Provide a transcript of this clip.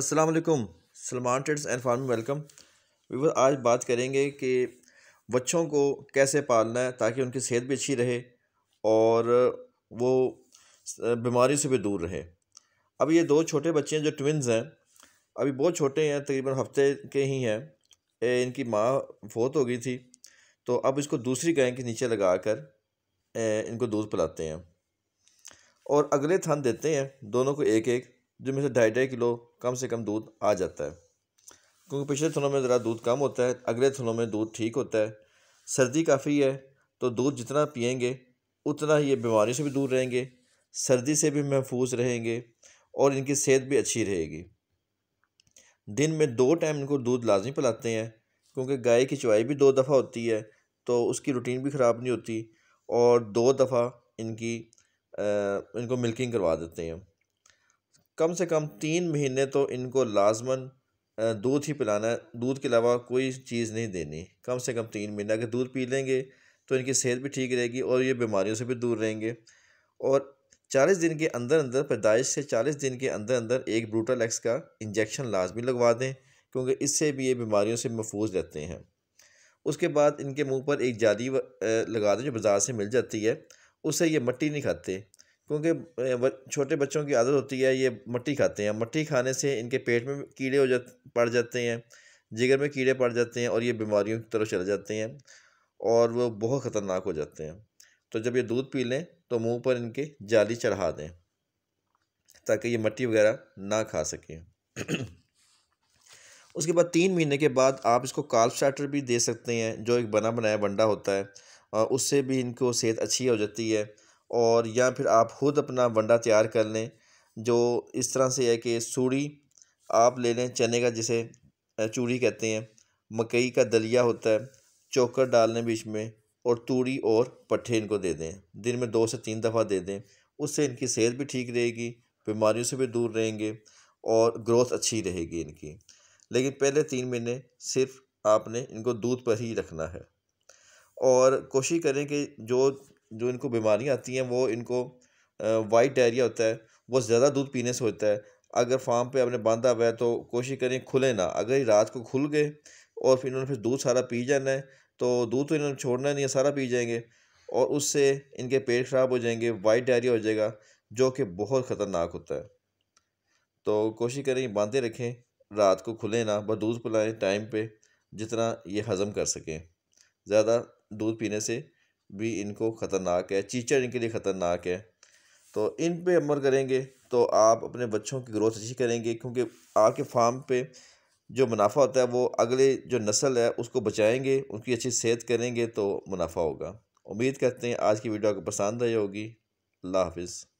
Aslam Salman trades and farming welcome viewer आज बात करेंगे कि बच्चों को कैसे पालना है ताकि उनकी सेहत भी अच्छी रहे और वो बीमारी से भी दूर रहे अब ये दो छोटे बच्चे हैं जो ट्विन्स हैं अभी बहुत छोटे हैं तकरीबन हफ्ते के ही हैं इनकी माँ फोत हो गई थी तो अब इसको दूसरी गाय के नीचे लगा कर इनको दूध पिलाते हैं और अगले थन देते हैं दोनों को एक एक जिनमें से ढाई ढाई किलो कम से कम दूध आ जाता है क्योंकि पिछले थनों में ज़रा दूध कम होता है अगले थनों में दूध ठीक होता है सर्दी काफ़ी है तो दूध जितना पियेंगे उतना ही ये बीमारी से भी दूर रहेंगे सर्दी से भी महफूज रहेंगे और इनकी सेहत भी अच्छी रहेगी दिन में दो टाइम इनको दूध लाजमी पिलाते हैं क्योंकि गाय की चवाई भी दो दफ़ा होती है तो उसकी रूटीन भी ख़राब नहीं होती और दो दफ़ा इनकी आ, इनको मिल्किंग करवा देते हैं कम से कम तीन महीने तो इनको लाजमन दूध ही पिलाना है दूध के अलावा कोई चीज़ नहीं देनी कम से कम तीन महीने अगर दूध पी लेंगे तो इनकी सेहत भी ठीक रहेगी और ये बीमारियों से भी दूर रहेंगे और चालीस दिन के अंदर अंदर पैदाइश से चालीस दिन के अंदर अंदर एक ब्रूटल एक्स का इंजेक्शन लाजमी लगवा दें क्योंकि इससे भी ये बीमारियों से महफूज रहते हैं उसके बाद इनके मुंह पर एक जाली लगा दें जो बाज़ार से मिल जाती है उससे ये मट्टी नहीं खाते क्योंकि छोटे बच्चों की आदत होती है ये मट्टी खाते हैं मट्टी खाने से इनके पेट में कीड़े हो जा पड़ जाते हैं जिगर में कीड़े पड़ जाते हैं और ये बीमारियों की तरफ चले जाते हैं और वो बहुत ख़तरनाक हो जाते हैं तो जब ये दूध पी लें तो मुंह पर इनके जाली चढ़ा दें ताकि ये मट्टी वगैरह ना खा सकें उसके बाद तीन महीने के बाद आप इसको काल्प स्टार्टर भी दे सकते हैं जो एक बना बनाया बंडा होता है और उससे भी इनको सेहत अच्छी हो जाती है और या फिर आप खुद अपना वंडा तैयार कर लें जो इस तरह से है कि सूड़ी आप ले लें चने का जिसे चूड़ी कहते हैं मकई का दलिया होता है चोकर डाल लें बीच में और तूड़ी और पट्ठे इनको दे दें दिन में दो से तीन दफ़ा दे दें उससे इनकी सेहत भी ठीक रहेगी बीमारियों से भी दूर रहेंगे और ग्रोथ अच्छी रहेगी इनकी लेकिन पहले तीन महीने सिर्फ आपने इनको दूध पर ही रखना है और कोशिश करें कि जो जो इनको बीमारियाँ आती हैं वो इनको वाइट डायरिया होता है वो ज़्यादा दूध पीने से होता है अगर फार्म पे आपने बांधा हुआ है तो कोशिश करें खुले ना अगर ये रात को खुल गए और फिर इन्होंने फिर दूध सारा पी जाना है तो दूध तो इन्होंने छोड़ना नहीं है सारा पी जाएंगे और उससे इनके पेट ख़राब हो जाएंगे वाइट डायरिया हो जाएगा जो कि बहुत ख़तरनाक होता है तो कोशिश करें बांधे रखें रात को खुले ना बस दूध पिलाएँ टाइम पर जितना ये हज़म कर सकें ज़्यादा दूध पीने से भी इनको ख़तरनाक है चीचर इनके लिए ख़तरनाक है तो इन पे अमर करेंगे तो आप अपने बच्चों की ग्रोथ अच्छी करेंगे क्योंकि आपके फार्म पे जो मुनाफा होता है वो अगले जो नस्ल है उसको बचाएंगे उनकी अच्छी सेहत करेंगे तो मुनाफा होगा उम्मीद करते हैं आज की वीडियो आपको पसंद आई होगी अल्लाह हाफिज़